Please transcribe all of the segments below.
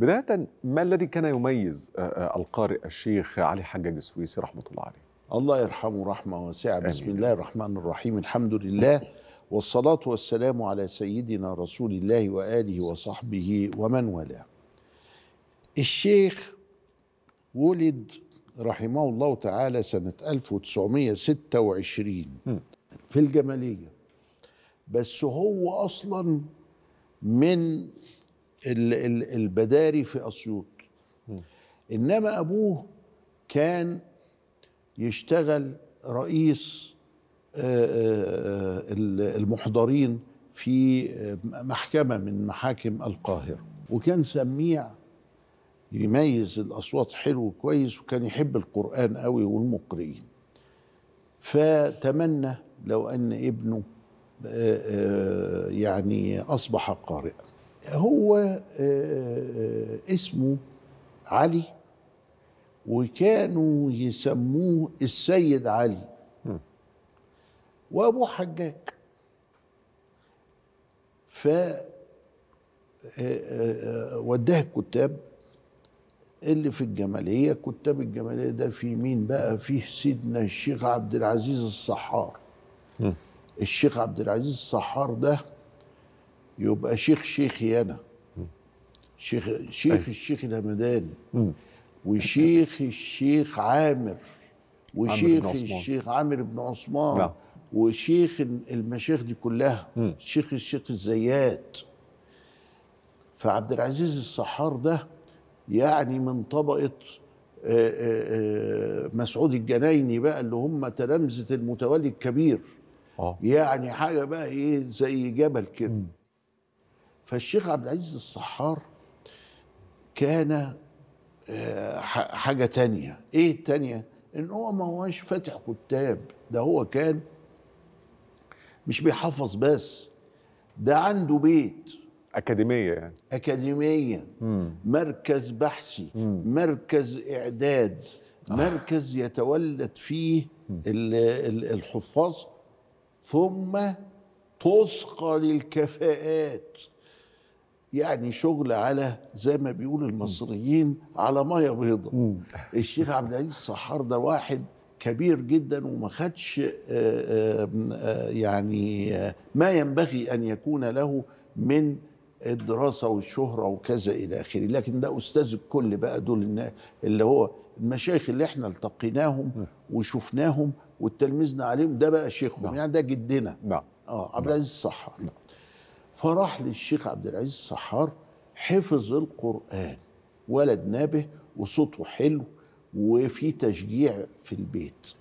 بداية ما الذي كان يميز آه، آه، القارئ الشيخ علي حجاج السويسي رحمة الله عليه الله يرحمه رحمة واسعة بسم الله الرحمن الرحيم الحمد لله والصلاة والسلام على سيدنا رسول الله وآله وصحبه ومن والاه الشيخ ولد رحمه الله تعالى سنة 1926 في الجمالية بس هو أصلا من البداري في اسيوط انما ابوه كان يشتغل رئيس آه، آه، المحضرين في آه، محكمه من محاكم القاهره وكان سميع يميز الاصوات حلو كويس وكان يحب القران قوي والمقرئين فتمنى لو ان ابنه يعني اصبح قارئا هو آه، آه، اسمه علي وكانوا يسموه السيد علي وابوه حجاج ف آه، وداه الكتاب اللي في الجماليه كتاب الجماليه ده في مين بقى فيه سيدنا الشيخ عبد العزيز الصحار الشيخ عبد العزيز الصحار ده يبقى شيخ شيخي انا شيخ شيخ أيه. الشيخ الهمداني وشيخ الشيخ عامر وشيخ عامر الشيخ عامر بن عثمان نعم. وشيخ المشايخ دي كلها مم. شيخ الشيخ الزيات فعبد العزيز الصحار ده يعني من طبقه آه، آه، آه، مسعود الجنايني بقى اللي هم تلامذه المتولي الكبير أوه. يعني حاجه بقى ايه زي جبل كده فالشيخ عبد العزيز الصحار كان آه، حاجه تانية ايه التانية ان هو ما هوش فاتح كتاب ده هو كان مش بيحفظ بس ده عنده بيت أكاديمية يعني أكاديمية مم. مركز بحثي مركز إعداد آه. مركز يتولد فيه الحفاظ ثم تسقى للكفاءات يعني شغل على زي ما بيقول المصريين على ميه بيضاء الشيخ عبد العزيز الصحار ده واحد كبير جدا وما خدش آه، آه، آه، يعني ما ينبغي ان يكون له من الدراسه والشهره وكذا الى اخره لكن ده استاذ الكل بقى دول اللي هو المشايخ اللي احنا التقيناهم وشفناهم وتلمذنا عليهم ده بقى شيخهم نعم. يعني ده جدنا نعم اه عبد العزيز الصحار نعم. فراح للشيخ عبد العزيز السحار حفظ القرآن ولد نابه وصوته حلو وفي تشجيع في البيت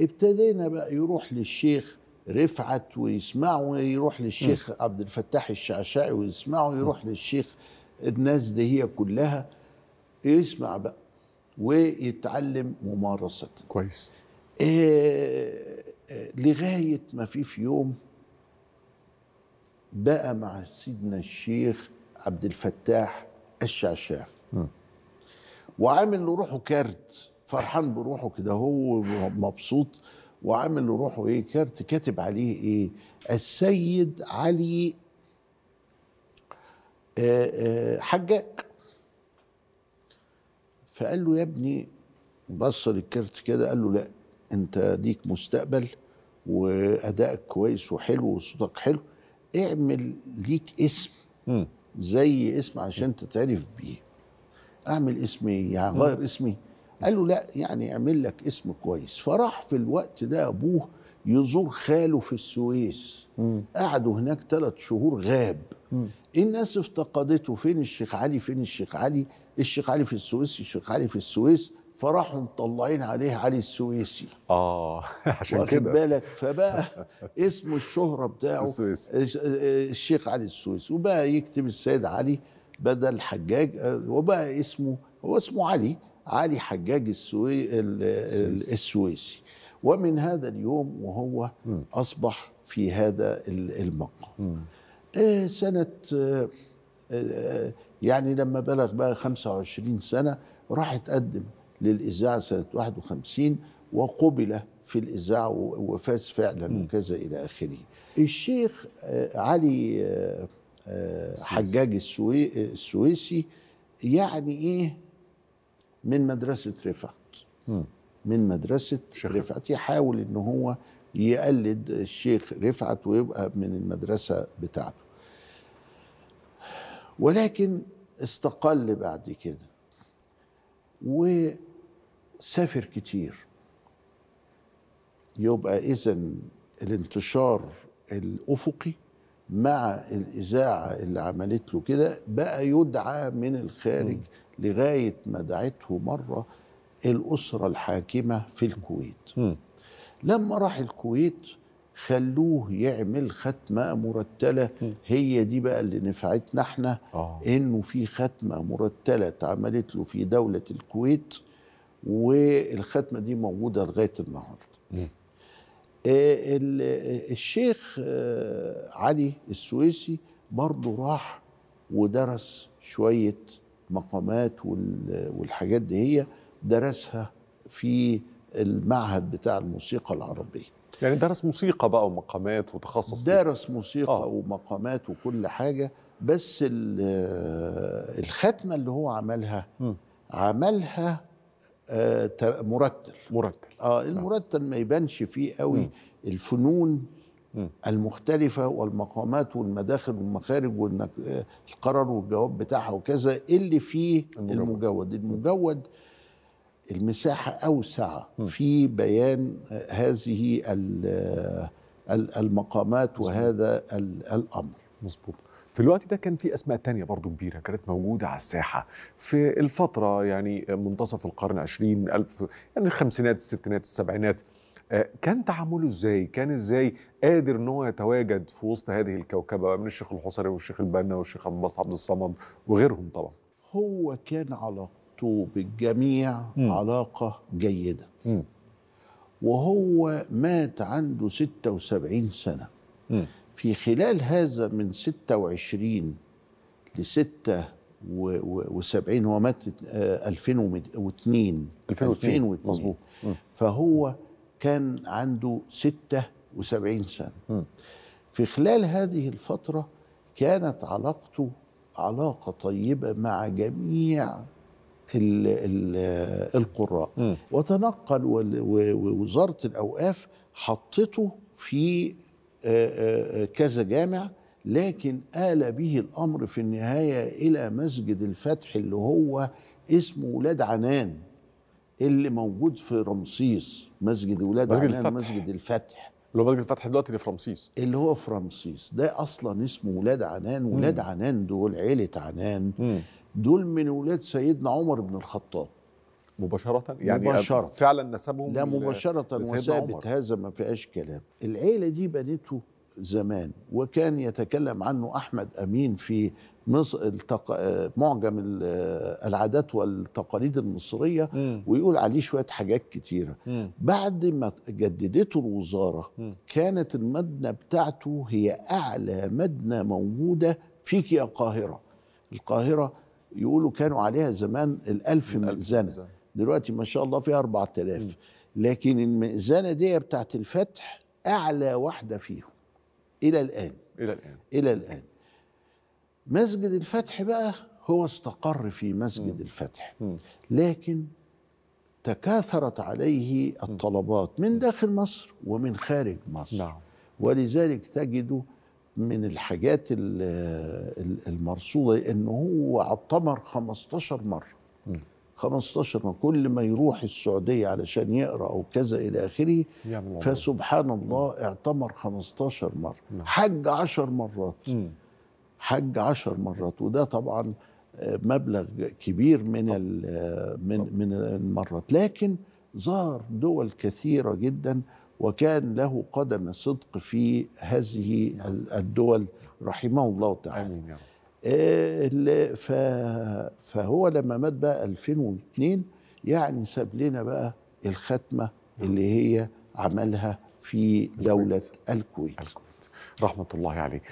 ابتدينا بقى يروح للشيخ رفعت ويسمعه ويروح للشيخ م. عبد الفتاح الشعشاعي ويسمعه ويروح م. للشيخ الناس دي هي كلها يسمع بقى ويتعلم ممارسة كويس آه, آه، لغاية ما في في يوم بقى مع سيدنا الشيخ عبد الفتاح الشعشاع وعامل لروحه كارت فرحان بروحه كده هو مبسوط وعامل لروحه ايه كارت كاتب عليه ايه السيد علي آه، آه، حجاج فقال له يا ابني بص للكارت كده قال له لا انت ليك مستقبل وادائك كويس وحلو وصوتك حلو اعمل ليك اسم زي اسم عشان تتعرف بيه اعمل اسمي ايه يعني غير اسمي قال له لا يعني اعمل لك اسم كويس فراح في الوقت ده ابوه يزور خاله في السويس مم. قعدوا هناك ثلاث شهور غاب مم. الناس افتقدته فين الشيخ علي فين الشيخ علي الشيخ علي في السويس الشيخ علي في السويس فراحوا مطلعين عليه علي السويسي اه عشان كده واخد بالك فبقى اسم الشهره بتاعه السويسي الشيخ علي السويسي وبقى يكتب السيد علي بدل حجاج آه، وبقى اسمه هو اسمه علي علي حجاج السوي السويسي, السويسي. ومن هذا اليوم وهو م. اصبح في هذا المقام إيه سنه آه، آه، يعني لما بلغ بقى 25 سنه راح اتقدم للإذاعة سنة 51 وقبل في الإذاعة وفاز فعلا وكذا إلى آخره الشيخ آه، علي آه، حجاج السويسي يعني إيه من مدرسة رفعت من مدرسة رفعت يحاول إن هو يقلد الشيخ رفعت ويبقى من المدرسة بتاعته ولكن استقل بعد كده و سافر كتير يبقى اذا الانتشار الافقي مع الاذاعه اللي عملت له كده بقى يدعى من الخارج م. لغايه ما دعته مره الاسره الحاكمه في الكويت م. لما راح الكويت خلوه يعمل ختمه مرتله هي دي بقى اللي نفعتنا احنا آه. انه في ختمه مرتله اتعملت له في دوله الكويت والختمه دي موجوده لغايه النهارده آه، آه، الشيخ آه، علي السويسي برضه راح ودرس شويه مقامات والحاجات دي هي درسها في المعهد بتاع الموسيقى العربيه يعني درس موسيقى بقى ومقامات وتخصص درس موسيقى آه. ومقامات وكل حاجة بس الختمة اللي هو عملها م. عملها آه، مرتل مرتل اه المرتل ما يبانش فيه قوي م. الفنون م. المختلفة والمقامات والمداخل والمخارج وانك آه، القرار والجواب بتاعها وكذا اللي فيه المجود المجود, المجود المساحة أوسع م. في بيان آه، هذه المقامات وهذا الأمر مظبوط في الوقت ده كان في اسماء تانية برضو كبيره كانت موجوده على الساحه في الفتره يعني منتصف القرن 20 ألف يعني الخمسينات الستينات السبعينات آه، كان تعامله ازاي؟ كان ازاي قادر ان هو يتواجد في وسط هذه الكوكبه من الشيخ الحصري والشيخ البنا والشيخ عبد الباسط عبد الصمد وغيرهم طبعا. هو كان علاقته بالجميع م. علاقه جيده. م. وهو مات عنده 76 سنه. م. في خلال هذا من 26 ل 76 هو مات 2002 آه، 2002 مظبوط فهو كان عنده 76 سنة م. في خلال هذه الفترة كانت علاقته علاقة طيبة مع جميع الـ الـ آه، القراء م. وتنقل ووزارة الأوقاف حطته في آه، آه، آه، كذا جامع لكن آل به الأمر في النهاية إلى مسجد الفتح اللي هو اسمه ولاد عنان اللي موجود في رمسيس مسجد ولاد مسجد عنان الفتح. مسجد الفتح اللي هو مسجد الفتح دلوقتي اللي في رمسيس اللي هو في رمسيس ده أصلا اسمه ولاد عنان ولاد م. عنان دول عيلة عنان م. دول من ولاد سيدنا عمر بن الخطاب مباشرة يعني مباشرة. فعلا نسبهم لا مباشرة وثابت هذا ما فيهاش كلام العيلة دي بنته زمان وكان يتكلم عنه أحمد أمين في مصر التق... معجم العادات والتقاليد المصرية م. ويقول عليه شوية حاجات كتيرة م. بعد ما جددته الوزارة م. كانت المدنة بتاعته هي أعلى مدنة موجودة فيك يا قاهرة القاهرة يقولوا كانوا عليها زمان الألف مئذنة دلوقتي ما شاء الله فيها 4000 لكن الميزانة دي بتاعت الفتح اعلى واحده فيهم الى الان الى الان الى الان مسجد الفتح بقى هو استقر في مسجد م. الفتح م. لكن تكاثرت عليه الطلبات من داخل مصر ومن خارج مصر نعم. ولذلك تجد من الحاجات المرصودة أنه هو عطمر 15 مرة م. 15 ما كل ما يروح السعوديه علشان يقرا او كذا الى اخره فسبحان الله اعتمر 15 مره نعم. حج 10 مرات حج 10 مرات وده طبعا آه، مبلغ كبير من آه، من من المرات لكن ظهر دول كثيره جدا وكان له قدم صدق في هذه الدول رحمه الله تعالى آمين يا رب. فهو لما مات بقى 2002 يعني ساب لنا بقى الختمه نعم. اللي هي عملها في دوله الكويت, الكويت. رحمه الله عليه